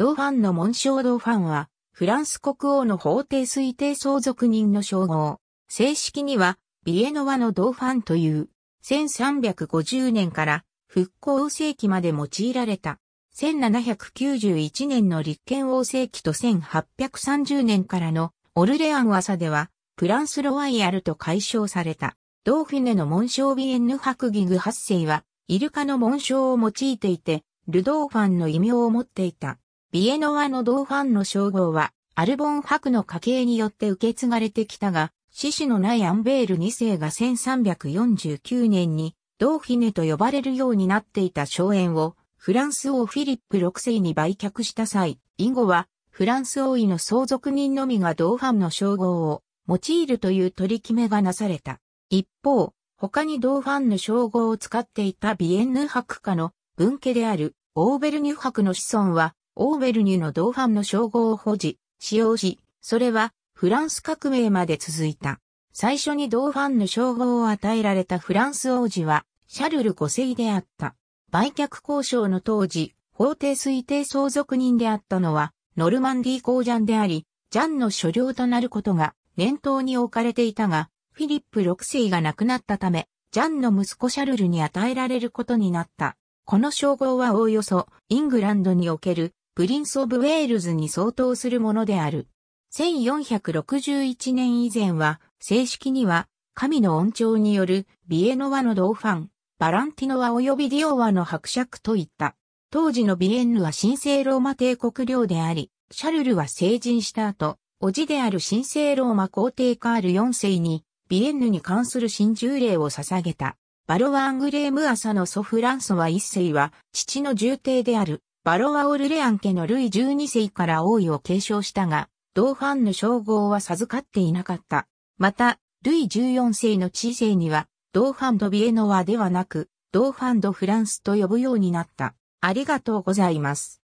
ドーファンの紋章ドーファンは、フランス国王の法廷推定相続人の称号。正式には、ビエノワのドーファンという、1350年から復興世紀まで用いられた。1791年の立憲王世紀と1830年からのオルレアン朝では、フランスロワイヤルと解消された。ドーフィネの紋章ビエンヌハクギグ8世は、イルカの紋章を用いていて、ルドーファンの異名を持っていた。ビエノワの同ファンの称号は、アルボン博の家系によって受け継がれてきたが、獅子のないアンベール2世が1349年に、ドーフィネと呼ばれるようになっていた荘園を、フランス王フィリップ6世に売却した際、以後は、フランス王位の相続人のみが同ファンの称号を用いるという取り決めがなされた。一方、他に同ファンの称号を使っていたビエンヌ博家の分家であるオーベルニュ博の子孫はオーベルニュの同伴の称号を保持、使用し、それはフランス革命まで続いた。最初に同伴の称号を与えられたフランス王子は、シャルル5世であった。売却交渉の当時、法定推定相続人であったのは、ノルマンディー公ジャンであり、ジャンの所領となることが念頭に置かれていたが、フィリップ6世が亡くなったため、ジャンの息子シャルルに与えられることになった。この称号はおおよそ、イングランドにおけるプリンス・オブ・ウェールズに相当するものである。1461年以前は、正式には、神の恩寵によるビエノワの同ファン、バランティノワ及びディオワの伯爵といった。当時のビエンヌは神聖ローマ帝国領であり、シャルルは成人した後、叔父である神聖ローマ皇帝カール4世に、ビエンヌに関する新従令を捧げた。バロワ・アングレーム朝の祖フランソワ1世は、父の重帝であるバロワ・オルレアン家のルイ12世から王位を継承したが、同ファンの称号は授かっていなかった。また、ルイ14世の知性には、同ファンド・ビエノワではなく、同ファンド・フランスと呼ぶようになった。ありがとうございます。